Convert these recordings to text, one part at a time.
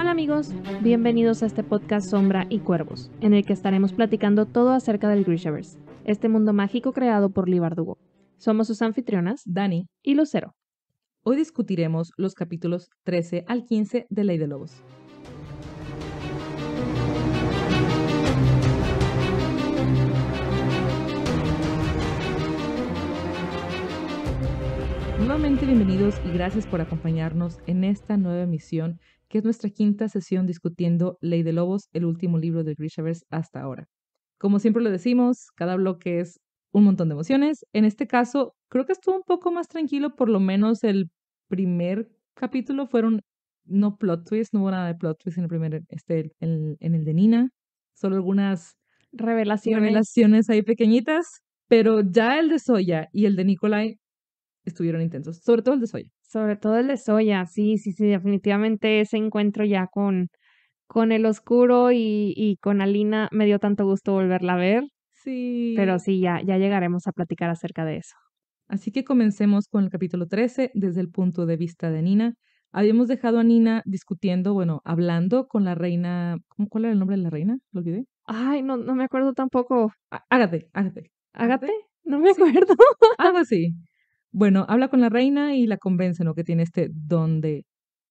Hola amigos, bienvenidos a este podcast Sombra y Cuervos, en el que estaremos platicando todo acerca del Grishaverse, este mundo mágico creado por Libardugo. Somos sus anfitrionas, Dani y Lucero. Hoy discutiremos los capítulos 13 al 15 de Ley de Lobos. Nuevamente bienvenidos y gracias por acompañarnos en esta nueva emisión que es nuestra quinta sesión discutiendo Ley de Lobos, el último libro de Grishaverse hasta ahora. Como siempre lo decimos, cada bloque es un montón de emociones. En este caso, creo que estuvo un poco más tranquilo, por lo menos el primer capítulo fueron no plot twists, no hubo nada de plot twists en el primer, este, en, el de Nina, solo algunas revelaciones. ahí pequeñitas, pero ya el de Soya y el de Nikolai estuvieron intensos, sobre todo el de soya. Sobre todo el de soya, sí, sí, sí, definitivamente ese encuentro ya con, con el oscuro y, con Alina me dio tanto gusto volverla a ver. Sí. Pero sí, ya, ya llegaremos a platicar acerca de eso. Así que comencemos con el capítulo 13 desde el punto de vista de Nina. Habíamos dejado a Nina discutiendo, bueno, hablando con la reina. ¿Cuál era el nombre de la reina? Lo olvidé. Ay, no, no me acuerdo tampoco. Ágate, Ágate. ¿Ágate? No me acuerdo. Algo así. Bueno, habla con la reina y la convence, ¿no? Que tiene este don de,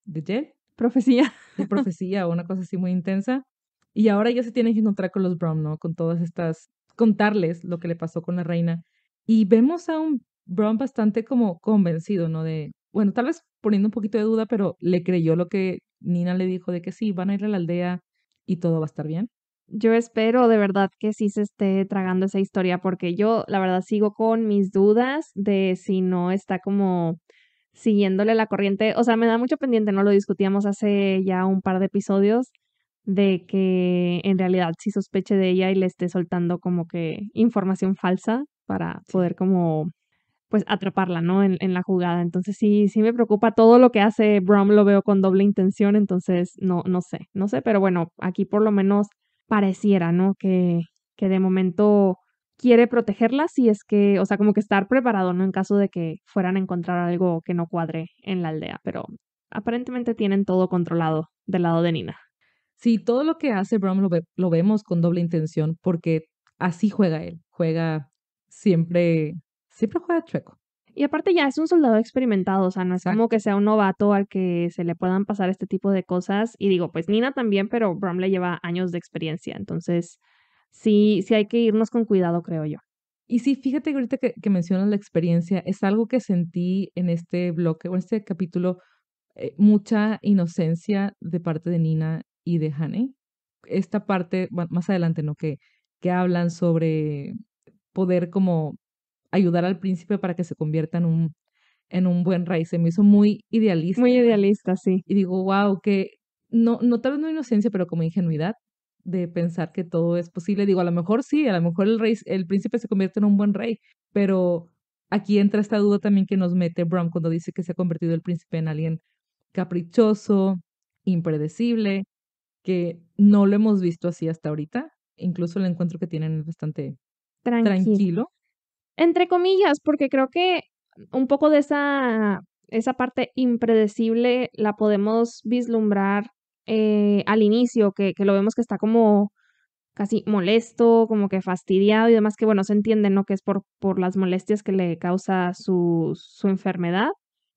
de qué? profecía. De profecía, una cosa así muy intensa. Y ahora ya se tienen que encontrar con los Brom, ¿no? Con todas estas, contarles lo que le pasó con la reina. Y vemos a un Brom bastante como convencido, ¿no? De, bueno, tal vez poniendo un poquito de duda, pero le creyó lo que Nina le dijo de que sí, van a ir a la aldea y todo va a estar bien yo espero de verdad que sí se esté tragando esa historia porque yo la verdad sigo con mis dudas de si no está como siguiéndole la corriente, o sea, me da mucho pendiente, no lo discutíamos hace ya un par de episodios de que en realidad sí sospeche de ella y le esté soltando como que información falsa para poder como pues atraparla, ¿no? En, la jugada. Entonces sí, sí me preocupa todo lo que hace Brom, lo veo con doble intención, entonces no, no sé, no sé, pero bueno, aquí por lo menos pareciera, ¿no? Que, que de momento quiere protegerlas y es que, o sea, como que estar preparado, ¿no? En caso de que fueran a encontrar algo que no cuadre en la aldea, pero aparentemente tienen todo controlado del lado de Nina. Sí, todo lo que hace Brom lo, lo vemos con doble intención porque así juega él, juega siempre, siempre juega chueco. Y aparte ya es un soldado experimentado, o sea, no es como que sea un novato al que se le puedan pasar este tipo de cosas. Y digo, pues Nina también, pero le lleva años de experiencia, entonces sí, sí hay que irnos con cuidado, creo yo. Y sí, fíjate que ahorita que, que mencionas la experiencia, es algo que sentí en este bloque o en este capítulo, eh, mucha inocencia de parte de Nina y de Hane. Esta parte, más adelante, ¿no? Que, que hablan sobre poder como ayudar al príncipe para que se convierta en un, en un buen rey. Se me hizo muy idealista. Muy idealista, sí. Y digo, wow, que no, no tal vez no inocencia, pero como ingenuidad de pensar que todo es posible. Digo, a lo mejor sí, a lo mejor el rey, el príncipe se convierte en un buen rey, pero aquí entra esta duda también que nos mete Brown cuando dice que se ha convertido el príncipe en alguien caprichoso, impredecible, que no lo hemos visto así hasta ahorita. Incluso el encuentro que tienen es bastante tranquilo entre comillas, porque creo que un poco de esa, esa parte impredecible la podemos vislumbrar eh, al inicio, que, lo vemos que está como casi molesto, como que fastidiado y demás, que bueno, se entiende, ¿no? Que es por, por las molestias que le causa su, su enfermedad,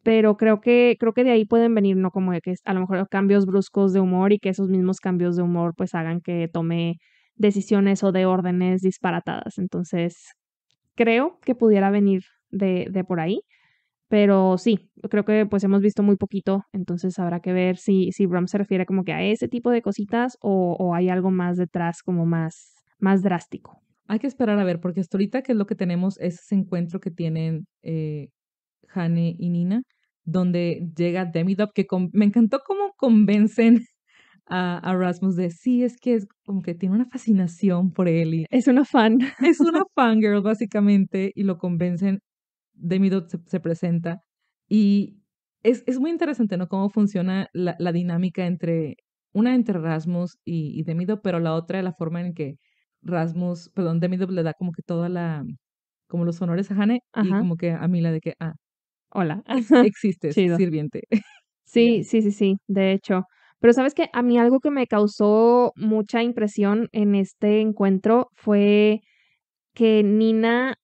pero creo que, creo que de ahí pueden venir, ¿no? Como que a lo mejor cambios bruscos de humor y que esos mismos cambios de humor pues hagan que tome decisiones o de órdenes disparatadas. Entonces, creo que pudiera venir de, por ahí. Pero sí, creo que pues hemos visto muy poquito, entonces habrá que ver si, si Brom se refiere como que a ese tipo de cositas o, hay algo más detrás, como más, más drástico. Hay que esperar a ver, porque hasta ahorita que es lo que tenemos es ese encuentro que tienen eh, Hane y Nina, donde llega Demidop, que me encantó cómo convencen a, a, Rasmus de sí, es que es como que tiene una fascinación por él. es una fan. Es una fangirl, básicamente, y lo convencen. demido se, presenta. Y es, es, muy interesante, ¿no? Cómo funciona la, la dinámica entre, una entre Rasmus y, y Demido, pero la otra la forma en que Rasmus, perdón, Demido le da como que toda la, como los honores a Jane y como que a la de que, ah, hola, existes, sirviente. Sí, sí, sí, sí, de hecho. Pero sabes que a mí algo que me causó mucha impresión en este encuentro fue que Nina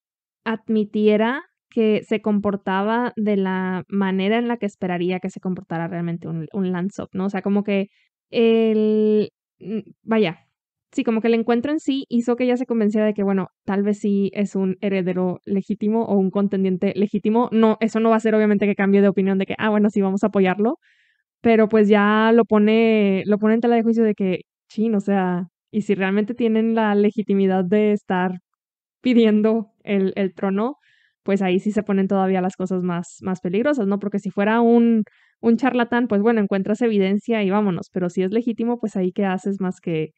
admitiera que se comportaba de la manera en la que esperaría que se comportara realmente un, un ¿no? O sea, como que el... Vaya, sí, como que el encuentro en sí hizo que ella se convenciera de que, bueno, tal vez sí es un heredero legítimo o un contendiente legítimo. No, eso no va a ser obviamente que cambie de opinión de que, ah, bueno, sí, vamos a apoyarlo, pero pues ya lo pone, lo pone en tela de juicio de que, chin, o sea, y si realmente tienen la legitimidad de estar pidiendo el, trono, pues ahí sí se ponen todavía las cosas más, más peligrosas, ¿no? Porque si fuera un, un charlatán, pues bueno, encuentras evidencia y vámonos, pero si es legítimo, pues ahí qué haces más que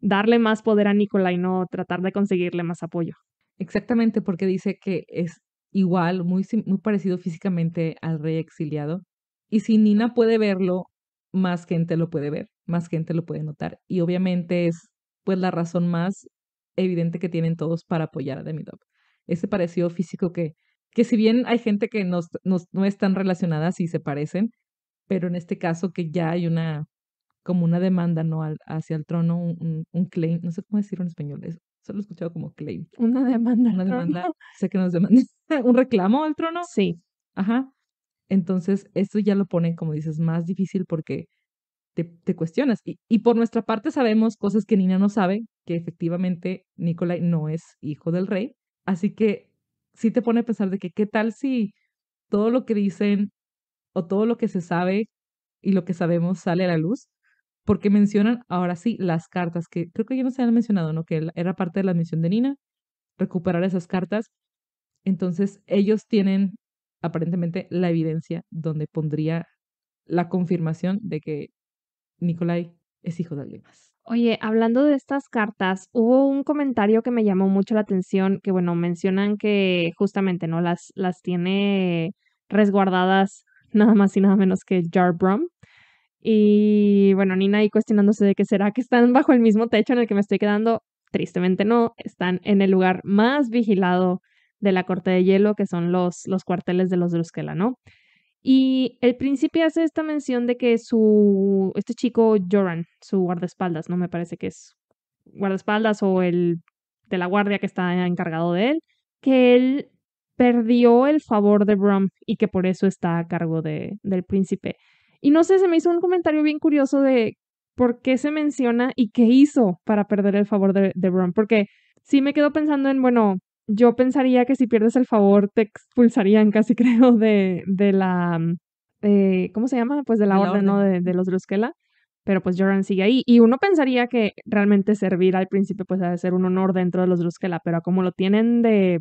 darle más poder a Nicolai, y no tratar de conseguirle más apoyo. Exactamente, porque dice que es igual, muy, muy parecido físicamente al rey exiliado, y si Nina puede verlo, más gente lo puede ver, más gente lo puede notar. Y obviamente es pues la razón más evidente que tienen todos para apoyar a Demi Ese parecido físico que, que si bien hay gente que nos, no están relacionadas y se parecen, pero en este caso que ya hay una como una demanda no hacia el trono, un, claim, no sé cómo decirlo en español, eso solo he escuchado como claim. Una demanda. Una demanda, sé que nos demanda, un reclamo al trono. Sí. Ajá, entonces, esto ya lo pone, como dices, más difícil porque te, cuestionas. Y, por nuestra parte sabemos cosas que Nina no sabe, que efectivamente Nicolai no es hijo del rey. Así que sí te pone a pensar de que qué tal si todo lo que dicen o todo lo que se sabe y lo que sabemos sale a la luz, porque mencionan ahora sí las cartas, que creo que ya no se han mencionado, ¿no? Que era parte de la misión de Nina, recuperar esas cartas. Entonces ellos tienen aparentemente la evidencia donde pondría la confirmación de que Nikolai es hijo de alguien más. Oye, hablando de estas cartas, hubo un comentario que me llamó mucho la atención, que bueno, mencionan que justamente, ¿no? Las, las tiene resguardadas nada más y nada menos que Jar Brum. Y bueno, Nina ahí cuestionándose de qué será que están bajo el mismo techo en el que me estoy quedando. Tristemente no, están en el lugar más vigilado de la corte de hielo, que son los, los cuarteles de los Druskela, ¿no? Y el príncipe hace esta mención de que su, este chico Joran, su guardaespaldas, ¿no? Me parece que es guardaespaldas o el de la guardia que está encargado de él, que él perdió el favor de Brom y que por eso está a cargo de, del príncipe. Y no sé, se me hizo un comentario bien curioso de por qué se menciona y qué hizo para perder el favor de, de Brom, porque sí me quedo pensando en, bueno, yo pensaría que si pierdes el favor te expulsarían casi creo de, de la, mm, eh, ¿cómo se llama? Pues de la, orden, ¿no? De, de los Drusquela. Pero pues Joran sigue ahí. Y uno pensaría que realmente servir al príncipe pues debe ser un honor dentro de los Drusquela, pero como lo tienen de,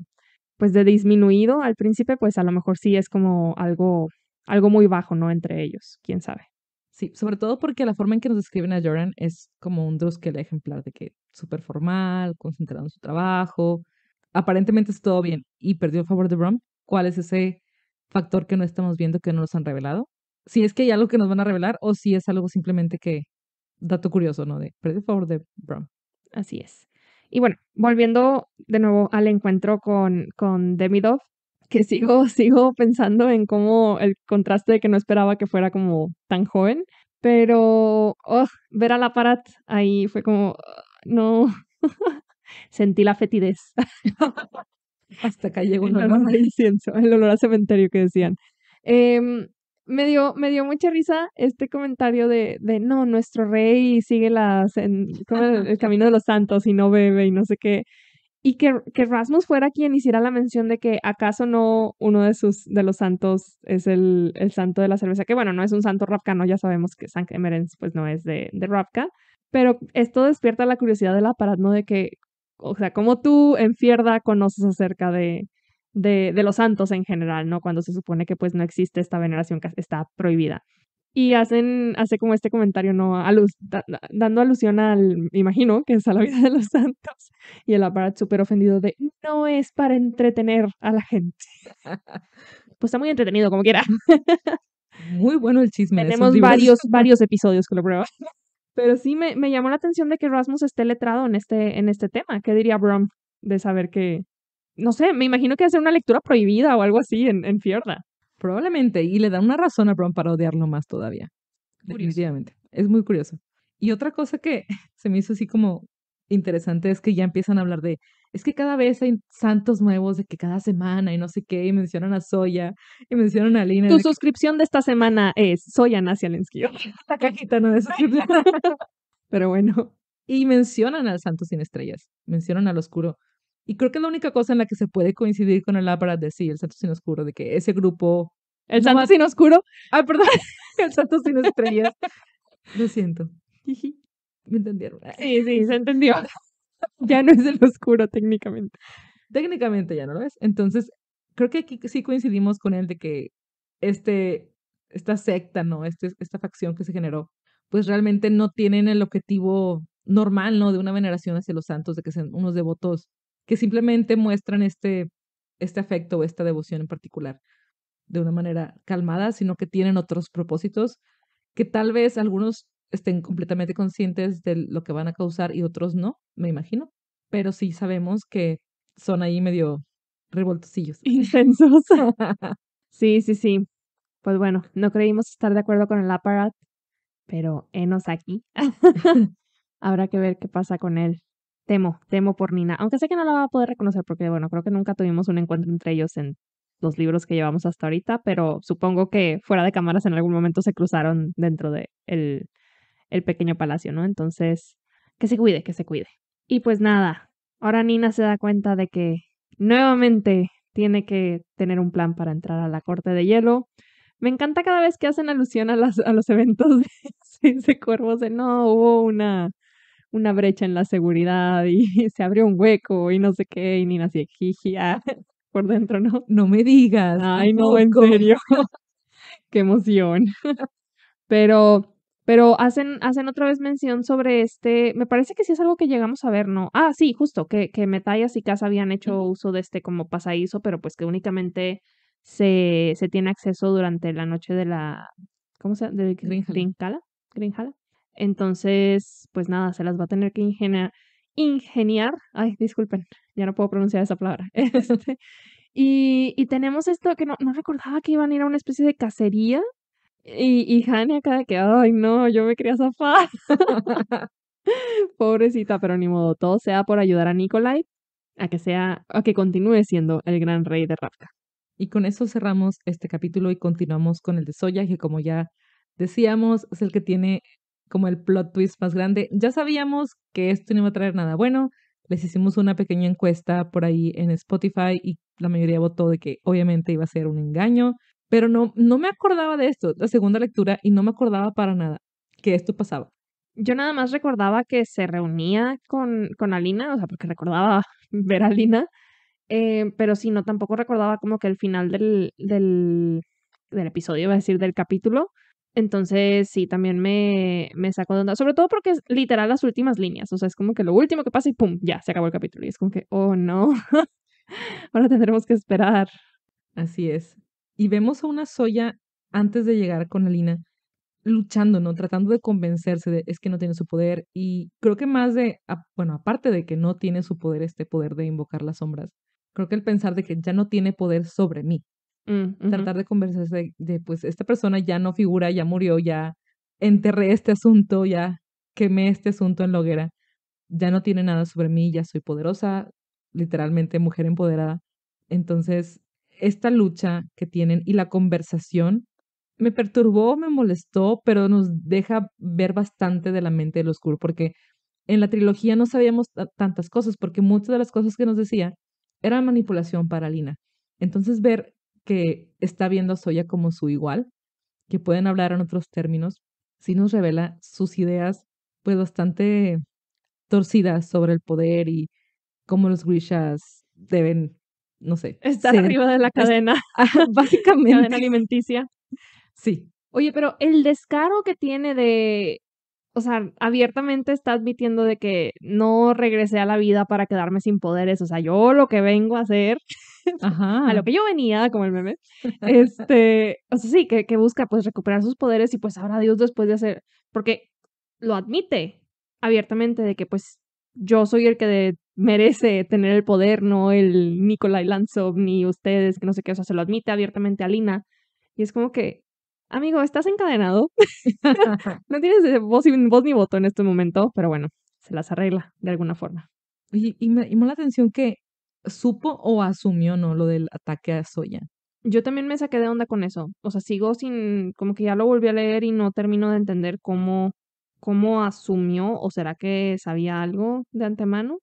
pues de disminuido al príncipe, pues a lo mejor sí es como algo, algo muy bajo, ¿no? Entre ellos, quién sabe. Sí, sobre todo porque la forma en que nos describen a Joran es como un Drusquela ejemplar de que súper formal, concentrado en su trabajo, aparentemente es todo bien y perdió el favor de Brom, ¿cuál es ese factor que no estamos viendo que no nos han revelado? Si es que hay algo que nos van a revelar o si es algo simplemente que, dato curioso, ¿no? De perdió el favor de Brom. Así es. Y bueno, volviendo de nuevo al encuentro con, con Demidov, que sigo, sigo pensando en cómo el contraste de que no esperaba que fuera como tan joven, pero oh, ver al aparat ahí fue como, ah, no, sentí la fetidez. Hasta que llegó un olor, a incienso, el olor a cementerio que decían. Em, me dio, me dio mucha risa este comentario de, de no, nuestro rey sigue el, camino de los santos y no bebe y no sé qué. Y que, que Rasmus fuera quien hiciera la mención de que acaso no uno de sus de los santos es el, el santo de la cerveza, que bueno, no es un santo rapcano, ya sabemos que San Emerens pues no es de, de pero esto despierta la curiosidad de la de que o sea, como tú en Fierda conoces acerca de, de, los santos en general, ¿no? Cuando se supone que pues no existe esta veneración que está prohibida. Y hacen, hace como este comentario, ¿no? Alus, dando alusión al, imagino, que es a la vida de los santos. Y el aparato súper ofendido de, no es para entretener a la gente. pues está muy entretenido, como quiera. Muy bueno el chisme. Tenemos varios, varios episodios que lo prueban. Pero sí me, llamó la atención de que Rasmus esté letrado en este, en este tema. ¿Qué diría Brom de saber que, no sé, me imagino que hacer una lectura prohibida o algo así en, en Probablemente, y le da una razón a Brom para odiarlo más todavía. Definitivamente. Es muy curioso. Y otra cosa que se me hizo así como interesante es que ya empiezan a hablar de es que cada vez hay santos nuevos de que cada semana y no sé qué, y mencionan a Soya, y mencionan a Lina. Tu suscripción de esta semana es Soya Nacialensky. Esta cajita no de suscripción. Pero bueno. Y mencionan al santo sin estrellas, mencionan al oscuro. Y creo que es la única cosa en la que se puede coincidir con el Álvaro de sí, el santo sin oscuro, de que ese grupo... El santo sin oscuro. Ah, perdón. el santo sin estrellas. Lo siento. ¿Me entendieron? Sí, sí, se entendió. ya no es el oscuro técnicamente. Técnicamente ya no lo es. Entonces, creo que aquí sí coincidimos con él de que este, esta secta, ¿no? Este, esta facción que se generó, pues realmente no tienen el objetivo normal, ¿no? De una veneración hacia los santos, de que sean unos devotos que simplemente muestran este, este afecto o esta devoción en particular de una manera calmada, sino que tienen otros propósitos que tal vez algunos estén completamente conscientes de lo que van a causar y otros no, me imagino. Pero sí sabemos que son ahí medio revoltosillos. Intensos. sí, sí, sí. Pues bueno, no creímos estar de acuerdo con el aparato pero enos aquí. Habrá que ver qué pasa con él. Temo, temo por Nina, aunque sé que no la va a poder reconocer porque, bueno, creo que nunca tuvimos un encuentro entre ellos en los libros que llevamos hasta ahorita, pero supongo que fuera de cámaras en algún momento se cruzaron dentro de el el pequeño palacio, ¿no? Entonces, que se cuide, que se cuide. Y pues nada, ahora Nina se da cuenta de que nuevamente tiene que tener un plan para entrar a la corte de hielo. Me encanta cada vez que hacen alusión a, las, los eventos de ese cuervo. no, hubo una, una brecha en la seguridad y se abrió un hueco y no sé qué, y Nina se jijia, por dentro, ¿no? No me digas. Ay, no, en serio. qué emoción. Pero pero hacen, hacen otra vez mención sobre este, me parece que sí es algo que llegamos a ver, ¿no? Ah, sí, justo, que, Metallas y Casa habían hecho uso de este como pasadizo, pero pues que únicamente se, se tiene acceso durante la noche de la, ¿cómo se llama? Grinjala. Gringala. Entonces, pues nada, se las va a tener que ingeniar, ingeniar, ay, disculpen, ya no puedo pronunciar esa palabra. Este, y, y tenemos esto que no, no recordaba que iban a ir a una especie de cacería y, y Hania que, ay, no, yo me quería zafar. Pobrecita, pero ni modo, todo sea por ayudar a Nikolai a que sea, a que continúe siendo el gran rey de Ravka. Y con eso cerramos este capítulo y continuamos con el de Soya, que como ya decíamos, es el que tiene como el plot twist más grande. Ya sabíamos que esto no iba a traer nada bueno. Les hicimos una pequeña encuesta por ahí en Spotify y la mayoría votó de que obviamente iba a ser un engaño. Pero no, no me acordaba de esto, la segunda lectura, y no me acordaba para nada que esto pasaba. Yo nada más recordaba que se reunía con, con Alina, o sea, porque recordaba ver a Alina, eh, pero si no, tampoco recordaba como que el final del, del, episodio, iba a decir, del capítulo. Entonces, sí, también me, me sacó de onda, sobre todo porque es literal las últimas líneas, o sea, es como que lo último que pasa y ¡pum! Ya, se acabó el capítulo. Y es como que, oh no, ahora tendremos que esperar. Así es y vemos a una Soya antes de llegar con Alina luchando, ¿no? Tratando de convencerse de es que no tiene su poder y creo que más de, bueno, aparte de que no tiene su poder, este poder de invocar las sombras, creo que el pensar de que ya no tiene poder sobre mí, mm, tratar de convencerse de, de, pues, esta persona ya no figura, ya murió, ya enterré este asunto, ya quemé este asunto en la hoguera, ya no tiene nada sobre mí, ya soy poderosa, literalmente mujer empoderada. Entonces, esta lucha que tienen y la conversación me perturbó, me molestó, pero nos deja ver bastante de la mente del oscuro, porque en la trilogía no sabíamos tantas cosas, porque muchas de las cosas que nos decía era manipulación para Lina. Entonces ver que está viendo a Soya como su igual, que pueden hablar en otros términos, sí nos revela sus ideas pues bastante torcidas sobre el poder y cómo los Grishas deben no sé. Estar arriba de la cadena. básicamente. alimenticia. Sí. Oye, pero el descaro que tiene de, o sea, abiertamente está admitiendo de que no regresé a la vida para quedarme sin poderes. O sea, yo lo que vengo a hacer, a lo que yo venía, como el meme, este, o sea, sí, que, que, busca pues recuperar sus poderes y pues ahora Dios después de hacer, porque lo admite abiertamente de que pues yo soy el que de, merece tener el poder, no el Nikolai Lanzov ni ustedes, que no sé qué, o sea, se lo admite abiertamente a Lina. Y es como que, amigo, estás encadenado. no tienes eh, voz, ni voto en este momento, pero bueno, se las arregla de alguna forma. y me llamó la atención que supo o asumió, ¿no? Lo del ataque a Soya. Yo también me saqué de onda con eso. O sea, sigo sin, como que ya lo volví a leer y no termino de entender cómo, cómo asumió o será que sabía algo de antemano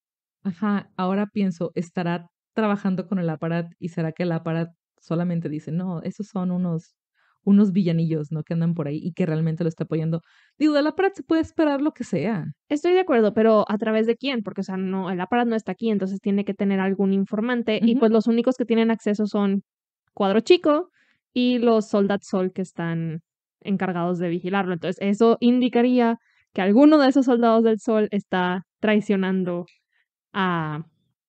ajá, ahora pienso, estará trabajando con el aparato y será que el aparat solamente dice, no, esos son unos unos villanillos, ¿no? Que andan por ahí y que realmente lo está apoyando. Digo, del aparat se puede esperar lo que sea. Estoy de acuerdo, pero ¿a través de quién? Porque, o sea, no, el aparat no está aquí, entonces tiene que tener algún informante. Y pues los únicos que tienen acceso son Cuadro Chico y los Soldat Sol que están encargados de vigilarlo. Entonces, eso indicaría que alguno de esos soldados del Sol está traicionando a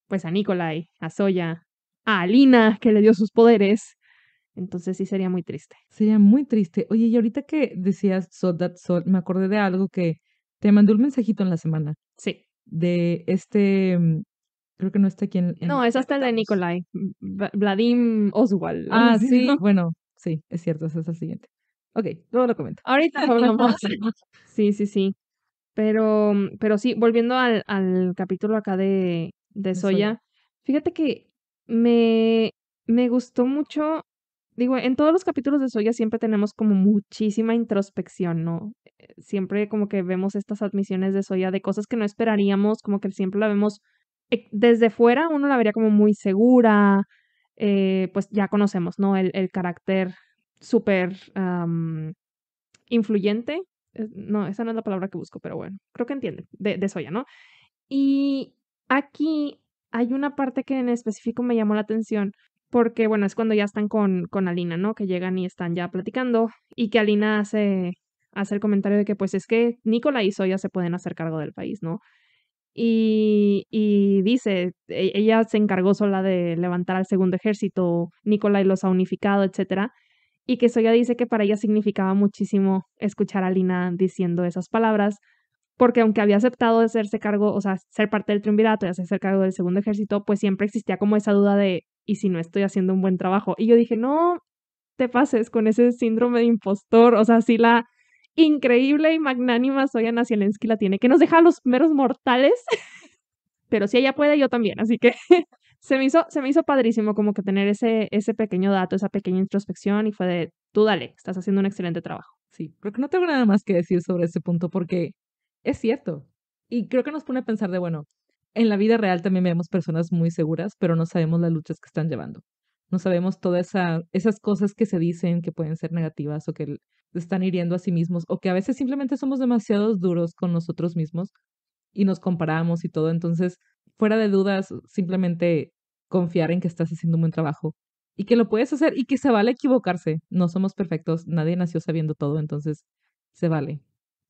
pues a Nikolai, a Soya, a Alina que le dio sus poderes. Entonces sí sería muy triste. Sería muy triste. Oye, y ahorita que decías Sod That me acordé de algo que te mandó un mensajito en la semana. Sí. De este mm, creo que no está aquí en, No, es hasta la de Nikolai, Vladim mm, Oswald. Ah, sí, bueno, sí, es cierto, es el siguiente. Ok, luego lo comento. Ahorita hablamos. sí, sí, sí. Pero, mm, pero sí, volviendo al, capítulo acá de, soya, fíjate que me, gustó mucho, digo, en todos los capítulos de Soya siempre tenemos como muchísima introspección, ¿no? Eh, siempre como que vemos estas admisiones de Soya de cosas que no esperaríamos, como que siempre la vemos eh, desde fuera, uno la vería como muy segura, eh, pues ya conocemos, ¿no? El, carácter súper influyente no, esa no es la palabra que busco, pero bueno, creo que entienden, de, soya, ¿no? Y aquí hay una parte que en específico me llamó la atención, porque bueno, es cuando ya están con, con Alina, ¿no? Que llegan y están ya platicando y que Alina hace, hace el comentario de que pues es que Nicola y Soya se pueden hacer cargo del país, ¿no? Y, y dice, e, ella se encargó sola de levantar al segundo ejército, Nicolai los ha unificado, etcétera y que Soya dice que para ella significaba muchísimo escuchar a Lina diciendo esas palabras, porque aunque había aceptado hacerse cargo, o sea, ser parte del triunvirato y hacerse cargo del segundo ejército, pues siempre existía como esa duda de, ¿y si no estoy haciendo un buen trabajo? Y yo dije, no te pases con ese síndrome de impostor, o sea, si la increíble y magnánima Soya Nacielensky la tiene, que nos deja los meros mortales, pero si ella puede, yo también, así que se me hizo, se me hizo padrísimo como que tener ese, ese pequeño dato, esa pequeña introspección y fue de, tú dale, estás haciendo un excelente trabajo. Sí, creo que no tengo nada más que decir sobre ese punto porque es cierto. Y creo que nos pone a pensar de, bueno, en la vida real también vemos personas muy seguras, pero no sabemos las luchas que están llevando. No sabemos todas esa, esas cosas que se dicen que pueden ser negativas o que están hiriendo a sí mismos o que a veces simplemente somos demasiados duros con nosotros mismos y nos comparamos y todo. Entonces, fuera de dudas, simplemente confiar en que estás haciendo un buen trabajo y que lo puedes hacer y que se vale equivocarse. No somos perfectos, nadie nació sabiendo todo, entonces se vale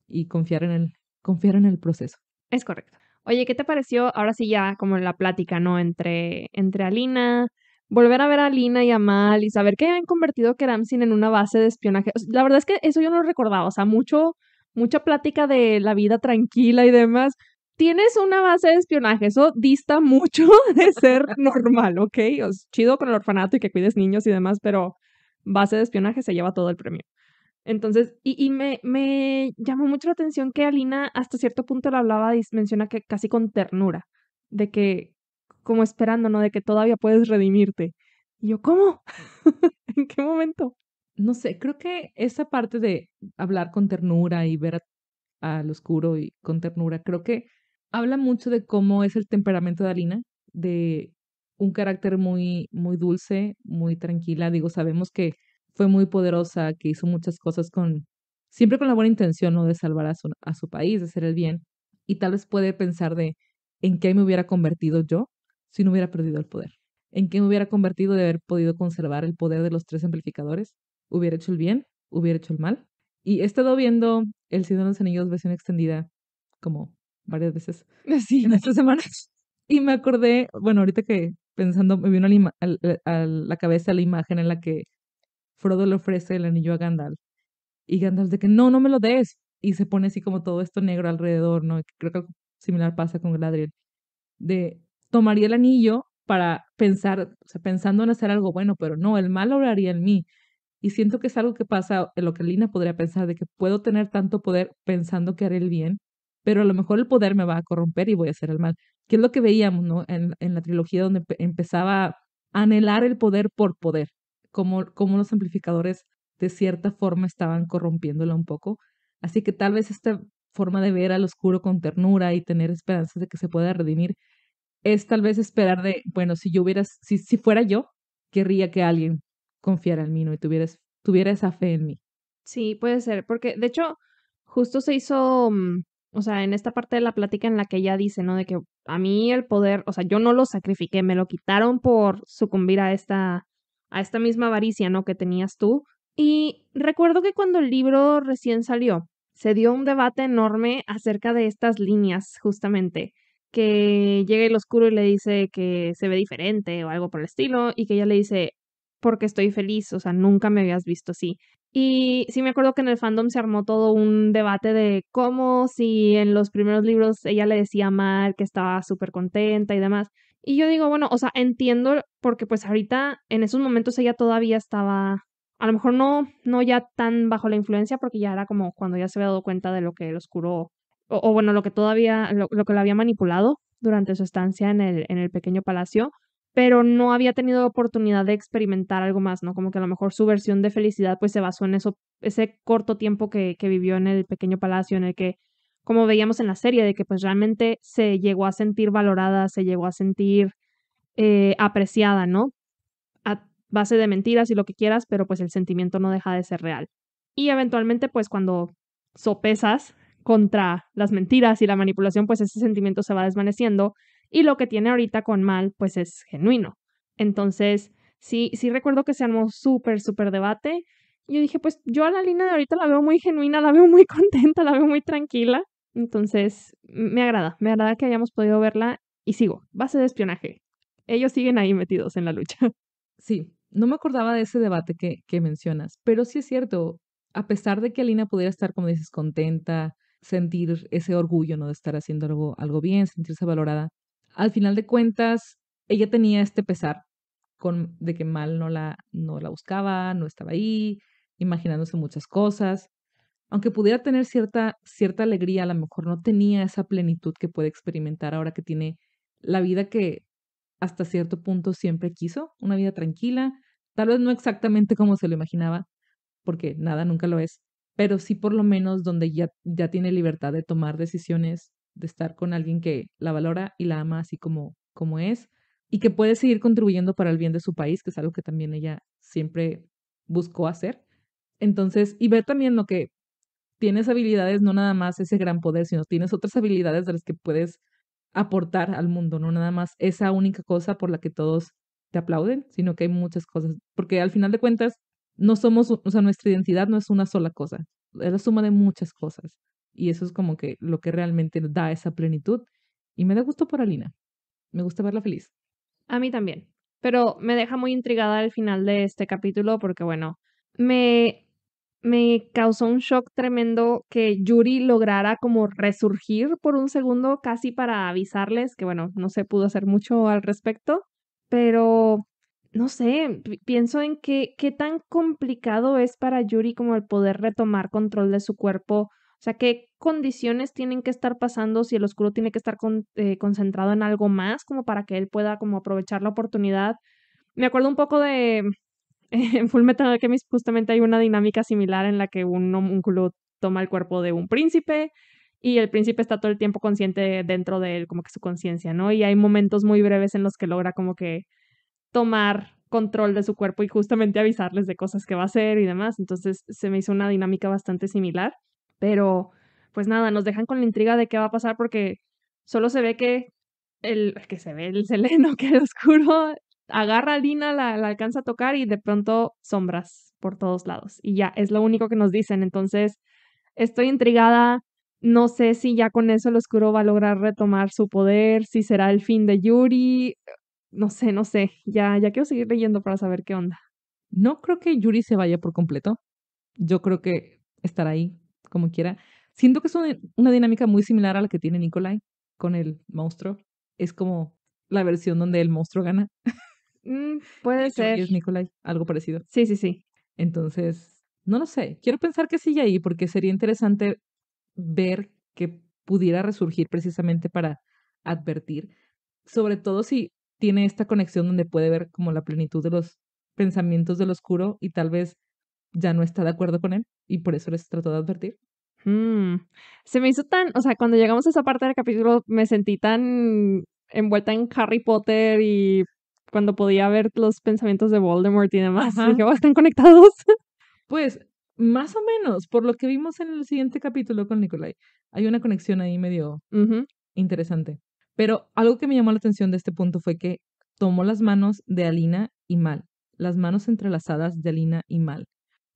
y confiar en el confiar en el proceso. Es correcto. Oye, ¿qué te pareció ahora sí ya como la plática, ¿no? Entre entre Alina, volver a ver a Alina y a Mal y saber que han convertido Keramzin en una base de espionaje. la verdad es que eso yo no lo recordaba, o sea, mucho mucha plática de la vida tranquila y demás, tienes una base de espionaje, eso dista mucho de ser normal, ¿ok? Es chido con el orfanato y que cuides niños y demás, pero base de espionaje se lleva todo el premio. Entonces, y, me, me, llamó mucho la atención que Alina hasta cierto punto la hablaba y menciona que casi con ternura, de que como esperando, ¿no? De que todavía puedes redimirte. Y yo, ¿cómo? ¿En qué momento? No sé, creo que esa parte de hablar con ternura y ver al oscuro y con ternura, creo que habla mucho de cómo es el temperamento de Alina, de un carácter muy, muy dulce, muy tranquila. Digo, sabemos que fue muy poderosa, que hizo muchas cosas con, siempre con la buena intención, ¿no? De salvar a su, a su país, de hacer el bien. Y tal vez puede pensar de en qué me hubiera convertido yo si no hubiera perdido el poder. En qué me hubiera convertido de haber podido conservar el poder de los tres amplificadores. Hubiera hecho el bien, hubiera hecho el mal. Y he estado viendo El Señor de los Anillos versión extendida como varias veces sí. en estas semanas. Y me acordé, bueno, ahorita que pensando, me vino eh, a la, cabeza la imagen en la que Frodo le ofrece el anillo a Gandalf. Y Gandalf de que no, no me lo des. Y se pone así como todo esto negro alrededor, ¿no? Creo que algo similar pasa con Gladriel, De tomaría el anillo para pensar, o sea, pensando en hacer algo bueno, pero no, el mal obraría en mí. Y siento que es algo que pasa en lo que Lina podría pensar, de que puedo tener tanto poder pensando que haré el bien, pero a lo mejor el poder me va a corromper y voy a hacer el mal. Que es lo que veíamos, ¿no? En, la trilogía donde empezaba a anhelar el poder por poder, como, como los amplificadores de cierta forma estaban corrompiéndola un poco. Así que tal vez esta forma de ver al oscuro con ternura y tener esperanzas de que se pueda redimir es tal vez esperar de, bueno, si yo hubiera, si, fuera yo, querría que alguien confiara en mí y tuviera, tuviera esa fe en mí. Sí, puede ser, porque de hecho justo se hizo mm, o sea, en esta parte de la plática en la que ella dice, ¿no? De que a mí el poder, o sea, yo no lo sacrifiqué, me lo quitaron por sucumbir a esta, a esta misma avaricia, ¿no? Que tenías tú. Y recuerdo que cuando el libro recién salió, se dio un debate enorme acerca de estas líneas, justamente, que llega el oscuro y le dice que se ve diferente o algo por el estilo, y que ella le dice, porque estoy feliz, o sea, nunca me habías visto así. Y sí me acuerdo que en el fandom se armó todo un debate de cómo si en los primeros libros ella le decía mal, que estaba súper contenta y demás. Y yo digo, bueno, o sea, entiendo porque pues ahorita en esos momentos ella todavía estaba, a lo mejor no, no ya tan bajo la influencia porque ya era como cuando ya se había dado cuenta de lo que el oscuro, o, bueno, lo que todavía, lo, que la había manipulado durante su estancia en el, en el pequeño palacio pero no había tenido oportunidad de experimentar algo más, ¿no? Como que a lo mejor su versión de felicidad pues se basó en eso, ese corto tiempo que, vivió en el pequeño palacio, en el que, como veíamos en la serie, de que pues realmente se llegó a sentir valorada, se llegó a sentir eh, apreciada, ¿no? A base de mentiras y lo que quieras, pero pues el sentimiento no deja de ser real. Y eventualmente pues cuando sopesas contra las mentiras y la manipulación, pues ese sentimiento se va desvaneciendo y lo que tiene ahorita con Mal, pues es genuino. Entonces, sí, sí recuerdo que se armó súper, súper debate. Yo dije, pues yo a la Lina de ahorita la veo muy genuina, la veo muy contenta, la veo muy tranquila. Entonces, me agrada, me agrada que hayamos podido verla y sigo. Base de espionaje. Ellos siguen ahí metidos en la lucha. Sí, no me acordaba de ese debate que, que mencionas, pero sí es cierto, a pesar de que Alina pudiera estar, como dices, contenta, sentir ese orgullo, ¿no? De estar haciendo algo, algo bien, sentirse valorada, al final de cuentas, ella tenía este pesar con, de que Mal no la, no la buscaba, no estaba ahí, imaginándose muchas cosas. Aunque pudiera tener cierta, cierta alegría, a lo mejor no tenía esa plenitud que puede experimentar ahora que tiene la vida que hasta cierto punto siempre quiso, una vida tranquila, tal vez no exactamente como se lo imaginaba, porque nada nunca lo es, pero sí por lo menos donde ya, ya tiene libertad de tomar decisiones de estar con alguien que la valora y la ama así como, como es y que puede seguir contribuyendo para el bien de su país, que es algo que también ella siempre buscó hacer. Entonces, y ver también lo que tienes habilidades, no nada más ese gran poder, sino tienes otras habilidades de las que puedes aportar al mundo, no nada más esa única cosa por la que todos te aplauden, sino que hay muchas cosas, porque al final de cuentas no somos, o sea, nuestra identidad no es una sola cosa, es la suma de muchas cosas. Y eso es como que lo que realmente da esa plenitud. Y me da gusto por Alina. Me gusta verla feliz. A mí también. Pero me deja muy intrigada el final de este capítulo porque, bueno, me, me causó un shock tremendo que Yuri lograra como resurgir por un segundo casi para avisarles que, bueno, no se pudo hacer mucho al respecto. Pero no sé, pienso en que qué tan complicado es para Yuri como el poder retomar control de su cuerpo o sea, qué condiciones tienen que estar pasando si el oscuro tiene que estar eh, concentrado en algo más como para que él pueda como aprovechar la oportunidad. Me acuerdo un poco de en Full Metal Alchemist justamente hay una dinámica similar en la que un homúnculo toma el cuerpo de un príncipe y el príncipe está todo el tiempo consciente dentro de él, como que su conciencia, ¿no? Y hay momentos muy breves en los que logra como que tomar control de su cuerpo y justamente avisarles de cosas que va a hacer y demás. Entonces se me hizo una dinámica bastante similar. Pero, pues nada, nos dejan con la intriga de qué va a pasar porque solo se ve que el que se ve el seleno, que el oscuro, agarra a Lina, la, alcanza a tocar y de pronto sombras por todos lados. Y ya, es lo único que nos dicen. Entonces, estoy intrigada. No sé si ya con eso el oscuro va a lograr retomar su poder, si será el fin de Yuri. No sé, no sé. Ya, ya quiero seguir leyendo para saber qué onda. No creo que Yuri se vaya por completo. Yo creo que estará ahí como quiera. Siento que es una, dinámica muy similar a la que tiene Nikolai con el monstruo. Es como la versión donde el monstruo gana. Mm, puede ser. es Nikolai, algo parecido. Sí, sí, sí. Entonces, no lo sé. Quiero pensar que sigue ahí porque sería interesante ver que pudiera resurgir precisamente para advertir, sobre todo si tiene esta conexión donde puede ver como la plenitud de los pensamientos del oscuro y tal vez ya no está de acuerdo con él y por eso les trató de advertir. Mm, se me hizo tan, o sea, cuando llegamos a esa parte del capítulo me sentí tan envuelta en Harry Potter y cuando podía ver los pensamientos de Voldemort y demás, oh, están conectados. Pues más o menos, por lo que vimos en el siguiente capítulo con Nicolai, hay una conexión ahí medio interesante. Pero algo que me llamó la atención de este punto fue que tomó las manos de Alina y Mal, las manos entrelazadas de Alina y Mal.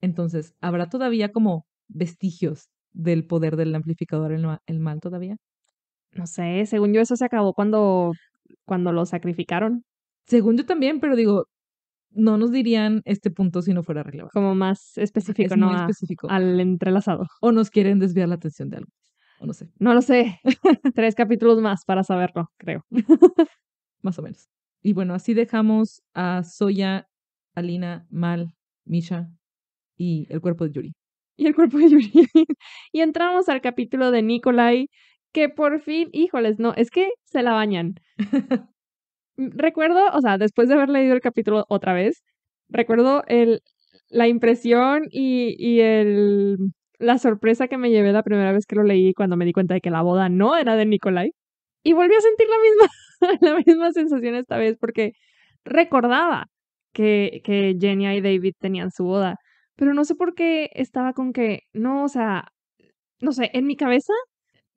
Entonces, ¿habrá todavía como vestigios del poder del amplificador el, mal todavía? No sé, según yo eso se acabó cuando, cuando lo sacrificaron. Según yo también, pero digo, no nos dirían este punto si no fuera relevante. Como más específico, ¿no? al entrelazado. O nos quieren desviar la atención de algo. no sé. No lo sé. Tres capítulos más para saberlo, creo. más o menos. Y bueno, así dejamos a Soya, Alina, Mal, Misha y el cuerpo de Yuri. Y el cuerpo de Yuri. y entramos al capítulo de Nikolai, que por fin, híjoles, no, es que se la bañan. Mm, recuerdo, o sea, después de haber leído el capítulo otra vez, recuerdo el, la impresión y, y la sorpresa que me llevé la primera vez que lo leí cuando me di cuenta de que la boda no era de Nikolai. Y volví a sentir la misma, la misma sensación esta vez porque recordaba que, que Jenny y David tenían su boda. Pero no sé por qué estaba con que, no, o sea, no sé, en mi cabeza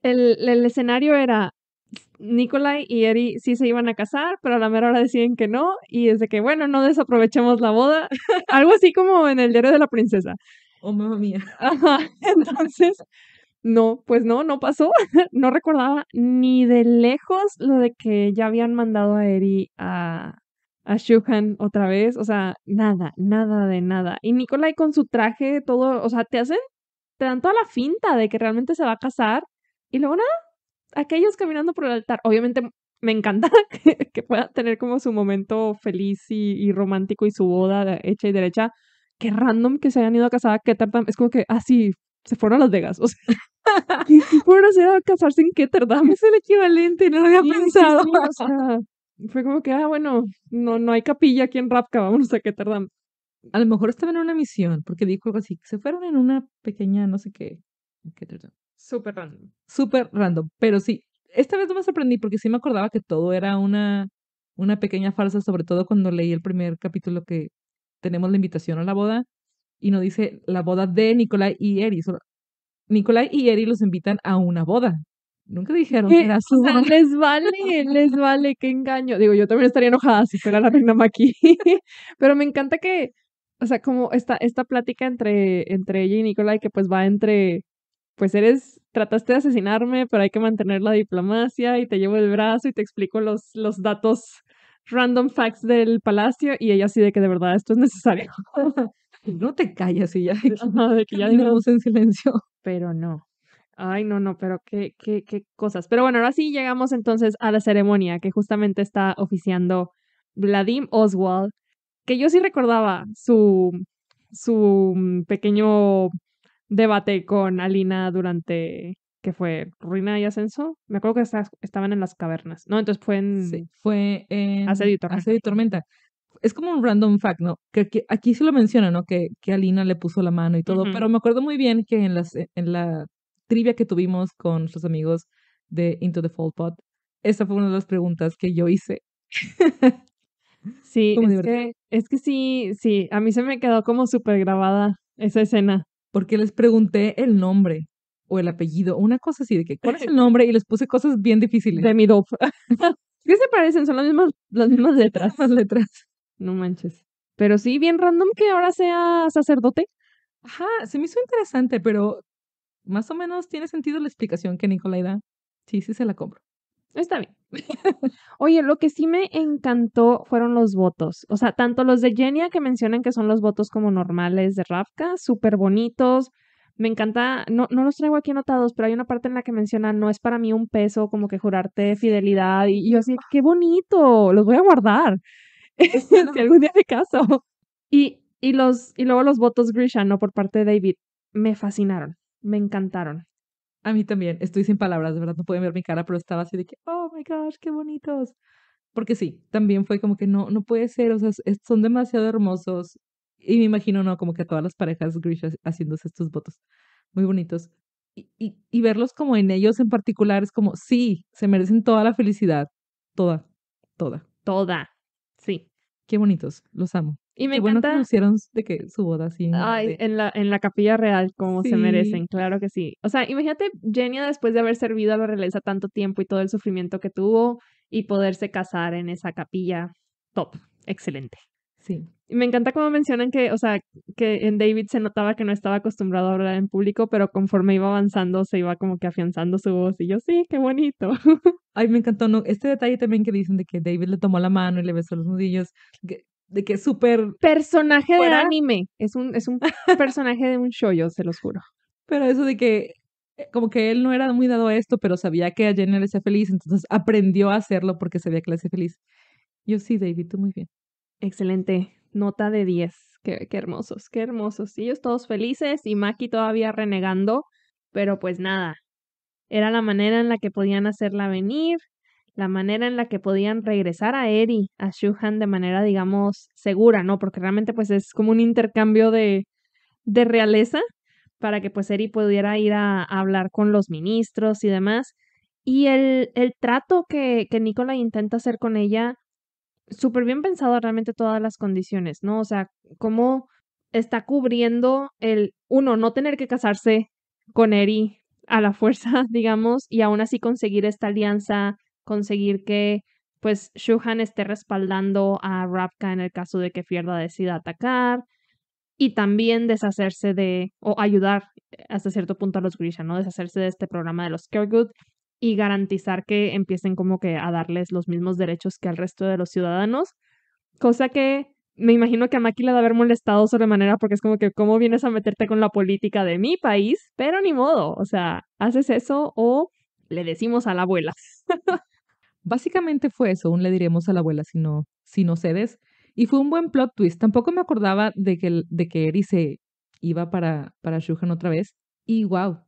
el, escenario era Nikolai y Eri sí se iban a casar, pero a la mera hora deciden que no, y desde que, bueno, no desaprovechemos la boda. Algo así como en el diario de la princesa. Oh, mamá mía. Entonces, no, pues no, no pasó. No recordaba ni de lejos lo de que ya habían mandado a Eri a, a Shuhan otra vez, o sea, nada, nada de nada. Y Nicolai con su traje, todo, o sea, te hacen, te dan toda la finta de que realmente se va a casar y luego nada, aquellos caminando por el altar. Obviamente me encanta que, pueda tener como su momento feliz y, romántico y su boda hecha y derecha. Qué random que se hayan ido a casar, Ketterdam. Es como que, ah, sí, se fueron a Las Vegas. O sea, ¿qué, fueron a hacer a casarse en Ketterdam? Es el equivalente, no lo había pensado fue como que, ah, bueno, no, no hay capilla aquí en Rapka, vámonos a Ketterdam. A lo mejor estaban en una misión, porque dijo algo así, se fueron en una pequeña, no sé qué. Súper random. Súper random, pero sí. Esta vez no me sorprendí porque sí me acordaba que todo era una, una pequeña farsa, sobre todo cuando leí el primer capítulo que tenemos la invitación a la boda y nos dice la boda de Nicolai y Eri. Nicolai y Eri los invitan a una boda Nunca dijeron que eh, era su Les vale, les vale, qué engaño. Digo, yo también estaría enojada si fuera la reina Maki. Pero me encanta que, o sea, como esta, esta plática entre, entre ella y Nicolai, que pues va entre, pues eres, trataste de asesinarme, pero hay que mantener la diplomacia y te llevo el brazo y te explico los, los datos random facts del palacio y ella así de que de verdad esto es necesario. no te calles y ya, de de que ya en silencio. Pero no. Ay, no, no, pero qué, qué, qué cosas. Pero bueno, ahora sí llegamos entonces a la ceremonia que justamente está oficiando Vladim Oswald, que yo sí recordaba su, su mm, pequeño debate con Alina durante que fue ruina y ascenso. Me acuerdo que estaban en las cavernas. No, entonces fue en. Sí, fue en. Asedio y Tormenta. Asedio y Tormenta. Es como un random fact, ¿no? Que aquí, se lo menciona, ¿no? Que, que Alina le puso la mano y todo. Pero me acuerdo muy bien que en, las, en la trivia que tuvimos con nuestros amigos de Into the Fall Pod. Esa fue una de las preguntas que yo hice. sí, es que, es que, sí, sí, a mí se me quedó como súper grabada esa escena. Porque les pregunté el nombre o el apellido, una cosa así de que, ¿cuál es el nombre? Y les puse cosas bien difíciles. De mi dope. ¿Qué se parecen? Son las mismas, las mismas letras. Las letras. No manches. Pero sí, bien random que ahora sea sacerdote. Ajá, se me hizo interesante, pero más o menos tiene sentido la explicación que Nicolai da. Sí, sí se la compro. Está bien. Oye, lo que sí me encantó fueron los votos. O sea, tanto los de Genia que mencionan que son los votos como normales de Rafka, súper bonitos. Me encanta, no, no los traigo aquí anotados, pero hay una parte en la que menciona, no es para mí un peso como que jurarte fidelidad. Y yo así, qué bonito, los voy a guardar. si algún día me caso. Y, los, y luego los votos Grisha, no por parte de David, me fascinaron. Me encantaron. A mí también. Estoy sin palabras, de verdad, no pueden ver mi cara, pero estaba así de que, oh my gosh, qué bonitos. Porque sí, también fue como que no, no puede ser, o sea, son demasiado hermosos. Y me imagino, no, como que a todas las parejas Grisha haciéndose estos votos. Muy bonitos. Y, y, y verlos como en ellos en particular es como, sí, se merecen toda la felicidad. Toda, toda. Toda. Sí. Qué bonitos, los amo. Y me encanta... bueno que de que su boda así. Ay, en la, en la capilla real, como se merecen, claro que sí. O sea, imagínate Genia después de haber servido a la realeza tanto tiempo y todo el sufrimiento que tuvo y poderse casar en esa capilla. Top, excelente. Sí. Y me encanta cómo mencionan que, o sea, que en David se notaba que no estaba acostumbrado a hablar en público, pero conforme iba avanzando se iba como que afianzando su voz y yo, sí, qué bonito. Ay, me encantó, ¿no? Este detalle también que dicen de que David le tomó la mano y le besó los nudillos, de que súper... Personaje de anime. Es un, es un personaje de un yo, se los juro. Pero eso de que eh, como que él no era muy dado a esto, pero sabía que a Jenna le hacía feliz, entonces aprendió a hacerlo porque sabía que le hacía feliz. Yo sí, David, tú muy bien. Excelente. Nota de 10. Qué, qué hermosos, qué hermosos. ellos todos felices y Maki todavía renegando, pero pues nada. Era la manera en la que podían hacerla venir la manera en la que podían regresar a Eri, a Shuhan de manera, digamos, segura, ¿no? Porque realmente pues es como un intercambio de, de realeza para que pues Eri pudiera ir a, hablar con los ministros y demás. Y el, el trato que, que Nicola intenta hacer con ella, súper bien pensado realmente todas las condiciones, ¿no? O sea, cómo está cubriendo el, uno, no tener que casarse con Eri a la fuerza, digamos, y aún así conseguir esta alianza, conseguir que pues Shuhan esté respaldando a Ravka en el caso de que Fierda decida atacar y también deshacerse de o ayudar eh, hasta cierto punto a los Grisha, ¿no? Deshacerse de este programa de los good y garantizar que empiecen como que a darles los mismos derechos que al resto de los ciudadanos, cosa que me imagino que a Maki le de haber molestado sobremanera porque es como que cómo vienes a meterte con la política de mi país, pero ni modo, o sea, haces eso o le decimos a la abuela. Básicamente fue eso, aún le diremos a la abuela si no, si no cedes. Y fue un buen plot twist. Tampoco me acordaba de que, de que Eri se iba para, para Shuhan otra vez. Y wow,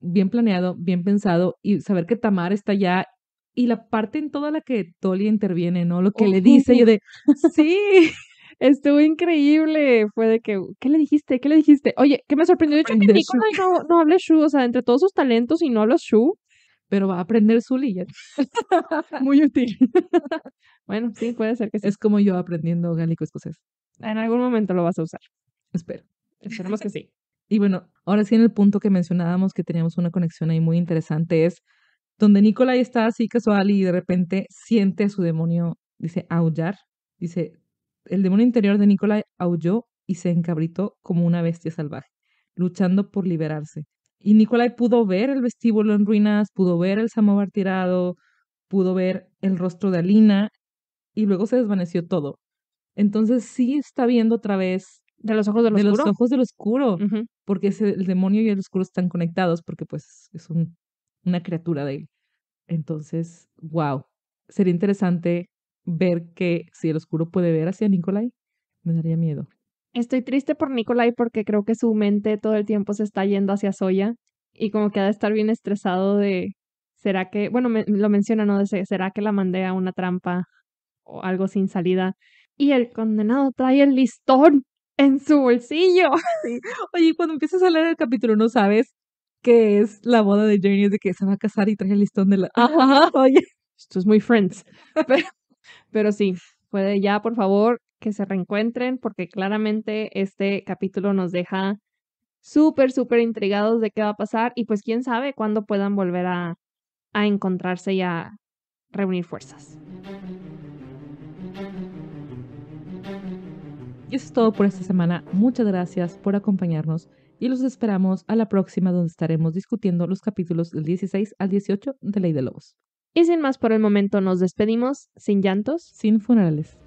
bien planeado, bien pensado. Y saber que Tamar está ya. Y la parte en toda la que Tolly interviene, ¿no? Lo que le dice, yo de, sí, estuvo increíble. Fue de que, ¿qué le dijiste? ¿Qué le dijiste? Oye, que me sorprendió de hecho que no, no, habla Shu, o sea, entre todos sus talentos y no hablas Shu, pero va a aprender su Muy útil. bueno, sí, puede ser que sí. Es como yo aprendiendo gálico escocés. En algún momento lo vas a usar. Espero. Esperemos que sí. Y bueno, ahora sí en el punto que mencionábamos que teníamos una conexión ahí muy interesante es donde Nicolai está así casual y de repente siente a su demonio, dice, aullar. Dice, el demonio interior de Nicolai aulló y se encabritó como una bestia salvaje, luchando por liberarse. Y Nicolai pudo ver el vestíbulo en ruinas, pudo ver el samovar tirado, pudo ver el rostro de Alina y luego se desvaneció todo. Entonces sí está viendo otra vez de los ojos del de Los ojos del oscuro, porque el demonio y el oscuro están conectados, porque pues es una criatura de él. Entonces, wow, sería interesante ver que si el oscuro puede ver hacia Nicolai, me daría miedo. Estoy triste por Nikolai porque creo que su mente todo el tiempo se está yendo hacia Soya y como que ha de estar bien estresado de, ¿será que, bueno, lo menciona, ¿no? ¿será que la mandé a una trampa o algo sin salida? Y el condenado trae el listón en su bolsillo. Oye, cuando empiezas a leer el capítulo no sabes que es la boda de Es de que se va a casar y trae el listón de la... Ajá, oye. Esto es muy Friends. pero sí, puede ya, por favor, que se reencuentren, porque claramente este capítulo nos deja súper, súper intrigados de qué va a pasar y pues quién sabe cuándo puedan volver a, encontrarse y a reunir fuerzas. Y eso es todo por esta semana. Muchas gracias por acompañarnos y los esperamos a la próxima donde estaremos discutiendo los capítulos del 16 al 18 de Ley de Lobos. Y sin más por el momento nos despedimos, sin llantos, sin funerales.